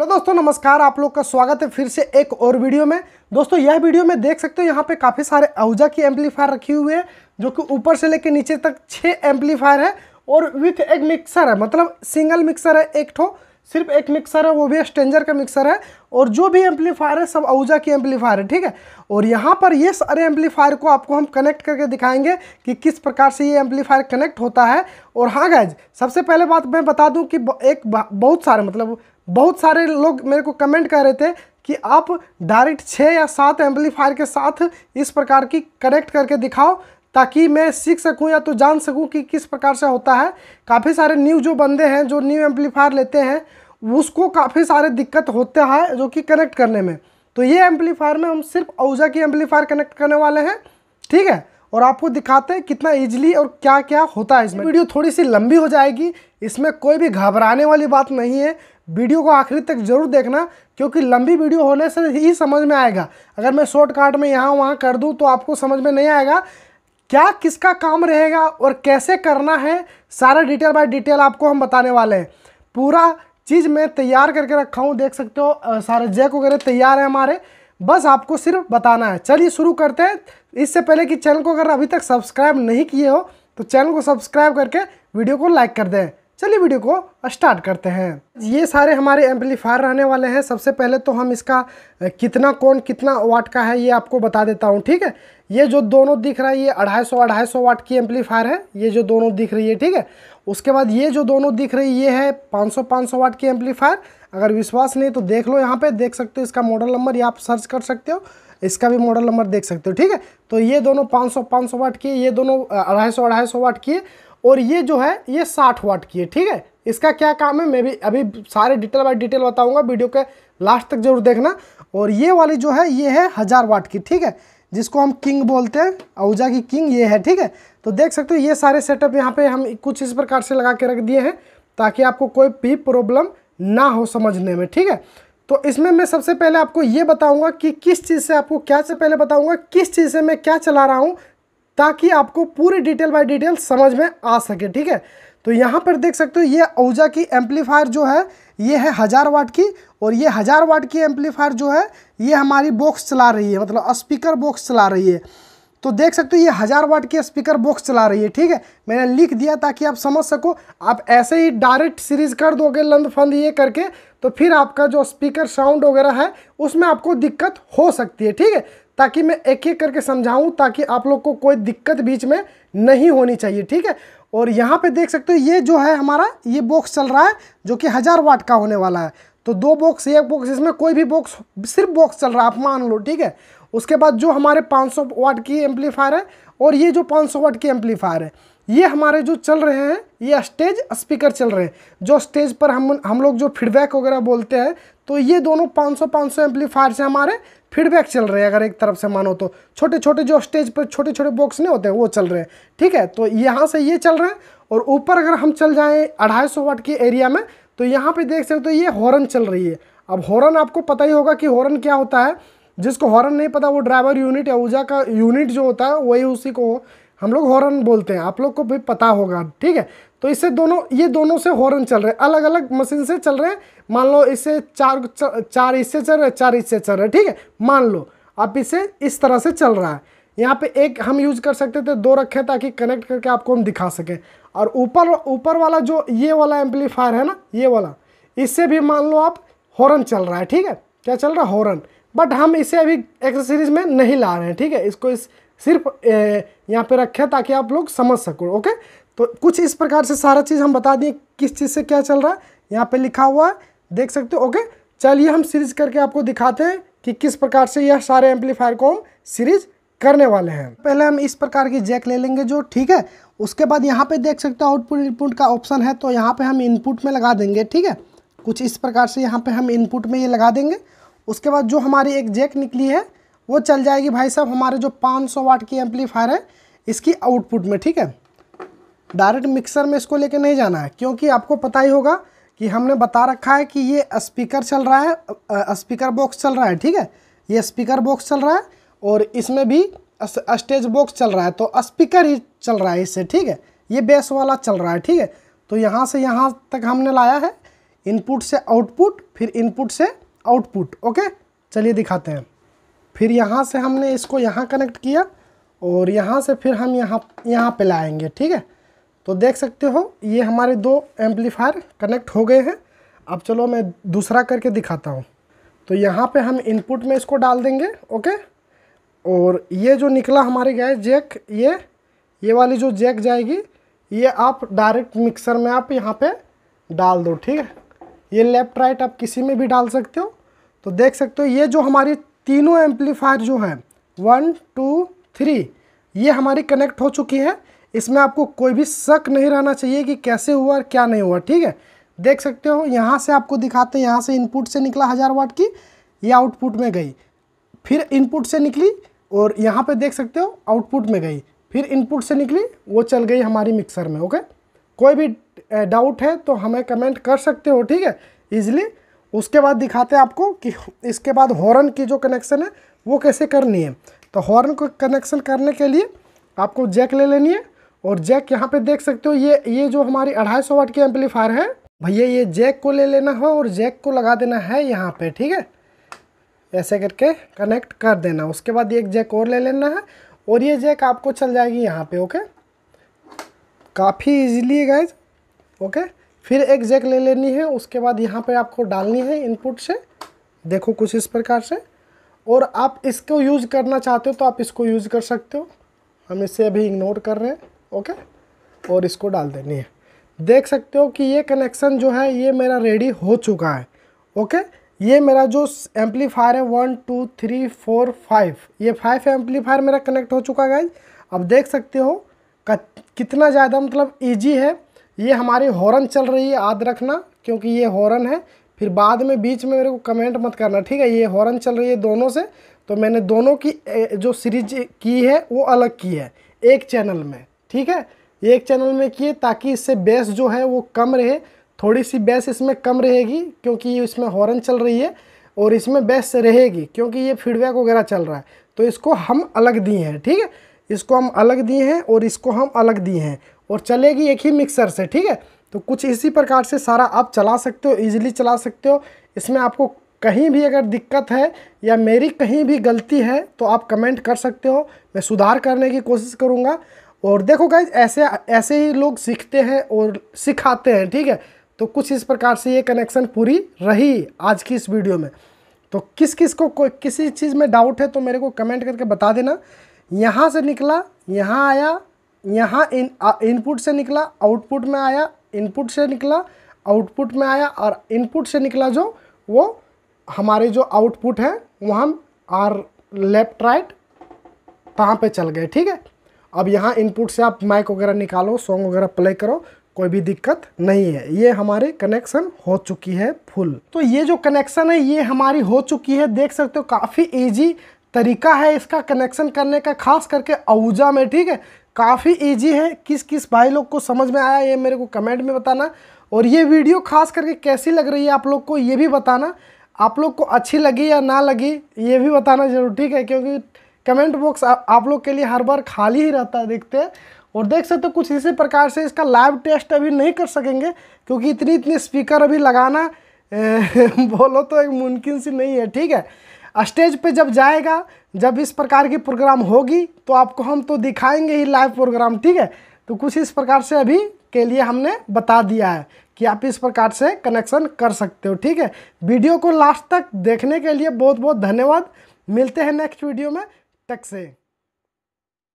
hello दोस्तों नमस्कार आप लोग का स्वागत है फिर से एक और वीडियो में दोस्तों यह वीडियो में देख सकते हो यहाँ पे काफ़ी सारे अवजा की एम्पलीफायर रखी हुई है जो कि ऊपर से लेकर नीचे तक छः एम्पलीफायर है और विथ एक मिक्सर है मतलब सिंगल मिक्सर है एक ठो सिर्फ एक मिक्सर है वो भी स्टेंजर का मिक्सर है और जो भी एम्पलीफायर है सब आहूजा की एम्पलीफायर है ठीक है और यहाँ पर ये सारे एम्पलीफायर को आपको हम कनेक्ट करके दिखाएंगे कि किस प्रकार से ये एम्पलीफायर कनेक्ट होता है और हाँ गैज सबसे पहले बात मैं बता दूँ कि एक बहुत सारे मतलब बहुत सारे लोग मेरे को कमेंट कर रहे थे कि आप डायरेक्ट छः या सात एम्पलीफायर के साथ इस प्रकार की कनेक्ट करके दिखाओ ताकि मैं सीख सकूं या तो जान सकूं कि किस प्रकार से होता है काफ़ी सारे न्यू जो बंदे हैं जो न्यू एम्पलीफायर लेते हैं उसको काफ़ी सारे दिक्कत होते हैं जो कि कनेक्ट करने में तो ये एम्पलीफायर में हम सिर्फ ऊजा की एम्पलीफायर कनेक्ट करने वाले हैं ठीक है और आपको दिखाते हैं कितना ईजिली और क्या क्या होता है इसमें वीडियो थोड़ी सी लंबी हो जाएगी इसमें कोई भी घबराने वाली बात नहीं है वीडियो को आखिरी तक जरूर देखना क्योंकि लंबी वीडियो होने से ही समझ में आएगा अगर मैं शॉर्टकट में यहाँ वहाँ कर दूँ तो आपको समझ में नहीं आएगा क्या किसका काम रहेगा और कैसे करना है सारा डिटेल बाय डिटेल आपको हम बताने वाले हैं पूरा चीज़ मैं तैयार करके रखा हूँ देख सकते हो सारे जैक वगैरह तैयार है हमारे बस आपको सिर्फ बताना है चलिए शुरू करते हैं इससे पहले कि चैनल को अगर अभी तक सब्सक्राइब नहीं किए हो तो चैनल को सब्सक्राइब करके वीडियो को लाइक कर दें चलिए वीडियो को स्टार्ट करते हैं ये सारे हमारे एम्पलीफायर रहने वाले हैं सबसे पहले तो हम इसका कितना कौन कितना वाट का है ये आपको बता देता हूँ ठीक है ये जो दोनों दिख रहा है ये अढ़ाई सौ अढ़ाई सौ वाट की एम्पलीफायर है ये जो दोनों दिख रही है ठीक है उसके बाद ये जो दोनों दिख रही है ये है 500 500 वाट की एम्पलीफायर अगर विश्वास नहीं तो देख लो यहाँ पे देख सकते हो इसका मॉडल नंबर या आप सर्च कर सकते हो इसका भी मॉडल नंबर देख सकते हो ठीक है तो ये दोनों पाँच सौ वाट की ये दोनों अढ़ाई सौ अढ़ाई सौ वाट की और ये जो है ये साठ वाट की है ठीक है इसका क्या काम है मैं भी अभी सारे डिटेल बाई डिटेल बताऊंगा वीडियो के लास्ट तक जरूर देखना और ये वाली जो है ये है हज़ार वाट की ठीक है जिसको हम किंग बोलते हैं आहूजा की किंग ये है ठीक है तो देख सकते हो ये सारे सेटअप यहाँ पे हम कुछ इस प्रकार से लगा के रख दिए हैं ताकि आपको कोई भी प्रॉब्लम ना हो समझने में ठीक है तो इसमें मैं सबसे पहले आपको ये बताऊंगा कि किस चीज़ से आपको क्या से पहले बताऊंगा किस चीज़ से मैं क्या चला रहा हूँ ताकि आपको पूरी डिटेल बाय डिटेल समझ में आ सके ठीक है तो यहाँ पर देख सकते हो ये ओजा की एम्पलीफायर जो है ये है हज़ार वाट की और ये हज़ार वाट की एम्पलीफायर जो है ये हमारी बॉक्स चला रही है मतलब स्पीकर बॉक्स चला रही है तो देख सकते हो ये हज़ार वाट की स्पीकर बॉक्स चला रही है ठीक है मैंने लिख दिया ताकि आप समझ सको आप ऐसे ही डायरेक्ट सीरीज कर दोगे लंद फंद ये करके तो फिर आपका जो स्पीकर साउंड वगैरह है उसमें आपको दिक्कत हो सकती है ठीक है ताकि मैं एक एक करके समझाऊं ताकि आप लोग को कोई दिक्कत बीच में नहीं होनी चाहिए ठीक है और यहाँ पे देख सकते हो ये जो है हमारा ये बॉक्स चल रहा है जो कि हज़ार वाट का होने वाला है तो दो बॉक्स एक बॉक्स इसमें कोई भी बॉक्स सिर्फ बॉक्स चल रहा है आप मान लो ठीक है उसके बाद जो हमारे पाँच वाट की एम्पलीफायर है और ये जो पाँच वाट की एम्पलीफायर है ये हमारे जो चल रहे हैं ये स्टेज स्पीकर चल रहे हैं जो स्टेज पर हम हम लोग जो फीडबैक वगैरह बोलते हैं तो ये दोनों 500 500 एम्पलीफायर से हमारे फीडबैक चल रहे हैं अगर एक तरफ से मानो तो छोटे छोटे जो स्टेज पर छोटे छोटे बॉक्स नहीं होते हैं वो चल रहे हैं ठीक है तो यहाँ से ये चल रहे हैं और ऊपर अगर हम चल जाएँ अढ़ाई सौ वाट के एरिया में तो यहाँ पर देख सकते हो तो ये हॉर्न चल रही है अब हॉर्न आपको पता ही होगा कि हॉर्न क्या होता है जिसको हॉर्न नहीं पता वो ड्राइवर यूनिट या ऊर्जा का यूनिट जो होता है वही उसी को हम लोग हॉर्न बोलते हैं आप लोग को भी पता होगा ठीक है तो इससे दोनों ये दोनों से हॉर्न चल रहे हैं अलग अलग मशीन से चल रहे हैं मान लो इससे चार चार इससे चल रहे चार इससे चल रहे ठीक है मान लो आप इसे इस तरह से चल रहा है यहाँ पे एक हम यूज कर सकते थे दो रखे ताकि कनेक्ट करके आपको हम दिखा सकें और ऊपर ऊपर वाला जो ये वाला एम्पलीफायर है ना ये वाला इससे भी मान लो आप हॉर्न चल रहा है ठीक है क्या चल रहा है हॉर्न बट हम इसे अभी एक्सेसरीज में नहीं ला रहे हैं ठीक है इसको इस सिर्फ यहाँ पे रखे ताकि आप लोग समझ सको ओके तो कुछ इस प्रकार से सारा चीज़ हम बता दें किस चीज़ से क्या चल रहा है यहाँ पे लिखा हुआ है देख सकते हो ओके चलिए हम सीरीज करके आपको दिखाते हैं कि किस प्रकार से यह सारे एम्पलीफायर को हम सीरीज करने वाले हैं पहले हम इस प्रकार की जैक ले लेंगे जो ठीक है उसके बाद यहाँ पे देख सकते हो आउटपुट इनपुट का ऑप्शन है तो यहाँ पे हम इनपुट में लगा देंगे ठीक है कुछ इस प्रकार से यहाँ पे हम इनपुट में ये लगा देंगे उसके बाद जो हमारी एक जैक निकली है वो चल जाएगी भाई साहब हमारे जो 500 वाट की एम्पलीफायर है इसकी आउटपुट में ठीक है डायरेक्ट मिक्सर में इसको लेके नहीं जाना है क्योंकि आपको पता ही होगा कि हमने बता रखा है कि ये स्पीकर चल रहा है स्पीकर बॉक्स चल रहा है ठीक है ये स्पीकर बॉक्स चल रहा है और इसमें भी स्टेज बॉक्स चल रहा है तो स्पीकर ही चल रहा है इससे ठीक है ये बेस वाला चल रहा है ठीक है तो यहाँ से यहाँ तक हमने लाया है इनपुट से आउटपुट फिर इनपुट से आउटपुट ओके चलिए दिखाते हैं फिर यहाँ से हमने इसको यहाँ कनेक्ट किया और यहाँ से फिर हम यहाँ यहाँ पे लाएंगे ठीक है तो देख सकते हो ये हमारे दो एम्पलीफायर कनेक्ट हो गए हैं अब चलो मैं दूसरा करके दिखाता हूँ तो यहाँ पे हम इनपुट में इसको डाल देंगे ओके और ये जो निकला हमारे गए जैक ये ये वाली जो जैक जाएगी ये आप डायरेक्ट मिक्सर में आप यहाँ पे डाल दो ठीक है ये लेफ़्ट राइट आप किसी में भी डाल सकते हो तो देख सकते हो ये जो हमारी तीनों एम्पलीफायर जो हैं वन टू थ्री ये हमारी कनेक्ट हो चुकी है इसमें आपको कोई भी शक नहीं रहना चाहिए कि कैसे हुआ और क्या नहीं हुआ ठीक है देख सकते हो यहाँ से आपको दिखाते हैं यहाँ से इनपुट से निकला हज़ार वाट की ये आउटपुट में गई फिर इनपुट से निकली और यहाँ पे देख सकते हो आउटपुट में गई फिर इनपुट से निकली वो चल गई हमारी मिक्सर में ओके कोई भी डाउट है तो हमें कमेंट कर सकते हो ठीक है ईजिली उसके बाद दिखाते हैं आपको कि इसके बाद हॉर्न की जो कनेक्शन है वो कैसे करनी है तो हॉर्न को कनेक्शन करने के लिए आपको जैक ले लेनी है और जैक यहाँ पे देख सकते हो ये ये जो हमारी अढ़ाई सौ वाट की एम्पलीफायर है भैया ये जैक को ले लेना है और जैक को लगा देना है यहाँ पे ठीक है ऐसे करके कनेक्ट कर देना उसके बाद एक जैक और ले लेना है और ये जैक आपको चल जाएगी यहाँ पे ओके काफ़ी इजीली है गाइज ओके फिर एक जैक ले लेनी है उसके बाद यहाँ पर आपको डालनी है इनपुट से देखो कुछ इस प्रकार से और आप इसको यूज़ करना चाहते हो तो आप इसको यूज़ कर सकते हो हम इसे अभी इग्नोर कर रहे हैं ओके और इसको डाल देनी है देख सकते हो कि ये कनेक्शन जो है ये मेरा रेडी हो चुका है ओके ये मेरा जो एम्पलीफायर है one two three four five ये फाइव एम्पलीफायर मेरा कनेक्ट हो चुका है अब देख सकते हो कितना ज़्यादा मतलब ईजी है ये हमारी हॉर्न चल रही है याद रखना क्योंकि ये हॉर्न है फिर बाद में बीच में मेरे को कमेंट मत करना ठीक है ये हॉर्न चल रही है दोनों से तो मैंने दोनों की जो सीरीज की है वो अलग की है एक चैनल में ठीक है एक चैनल में किए ताकि इससे बेस जो है वो कम रहे थोड़ी सी बेस इसमें कम रहेगी क्योंकि इसमें हॉर्न चल रही है और इसमें बेस रहेगी क्योंकि ये फीडबैक वगैरह चल रहा है तो इसको हम अलग दिए हैं ठीक है इसको हम अलग दिए हैं और इसको हम अलग दिए हैं और चलेगी एक ही मिक्सर से ठीक है तो कुछ इसी प्रकार से सारा आप चला सकते हो ईजिली चला सकते हो इसमें आपको कहीं भी अगर दिक्कत है या मेरी कहीं भी गलती है तो आप कमेंट कर सकते हो मैं सुधार करने की कोशिश करूँगा और देखो गाइज ऐसे ऐसे ही लोग सीखते हैं और सिखाते हैं ठीक है तो कुछ इस प्रकार से ये कनेक्शन पूरी रही आज की इस वीडियो में तो किस किस को कोई किसी चीज़ में डाउट है तो मेरे को कमेंट करके बता देना यहाँ से निकला यहाँ आया यहाँ इन इनपुट से निकला आउटपुट में आया इनपुट से निकला आउटपुट में आया और इनपुट से निकला जो वो हमारे जो आउटपुट है वहाँ आर लेफ्ट राइट वहाँ पे चल गए ठीक है अब यहाँ इनपुट से आप माइक वगैरह निकालो सॉन्ग वगैरह प्ले करो कोई भी दिक्कत नहीं है ये हमारे कनेक्शन हो चुकी है फुल तो ये जो कनेक्शन है ये हमारी हो चुकी है देख सकते हो काफ़ी ईजी तरीका है इसका कनेक्शन करने का खास करके अवजा में ठीक है काफ़ी ईजी है किस किस भाई लोग को समझ में आया ये मेरे को कमेंट में बताना और ये वीडियो खास करके कैसी लग रही है आप लोग को ये भी बताना आप लोग को अच्छी लगी या ना लगी ये भी बताना ज़रूर ठीक है क्योंकि कमेंट बॉक्स आप लोग के लिए हर बार खाली ही रहता है देखते हैं और देख सकते हो कुछ इसी प्रकार से इसका लाइव टेस्ट अभी नहीं कर सकेंगे क्योंकि इतनी इतनी स्पीकर अभी लगाना ए, बोलो तो एक मुमकिन सी नहीं है ठीक है स्टेज पे जब जाएगा जब इस प्रकार की प्रोग्राम होगी तो आपको हम तो दिखाएंगे ही लाइव प्रोग्राम ठीक है तो कुछ इस प्रकार से अभी के लिए हमने बता दिया है कि आप इस प्रकार से कनेक्शन कर सकते हो ठीक है वीडियो को लास्ट तक देखने के लिए बहुत बहुत धन्यवाद मिलते हैं नेक्स्ट वीडियो में टक से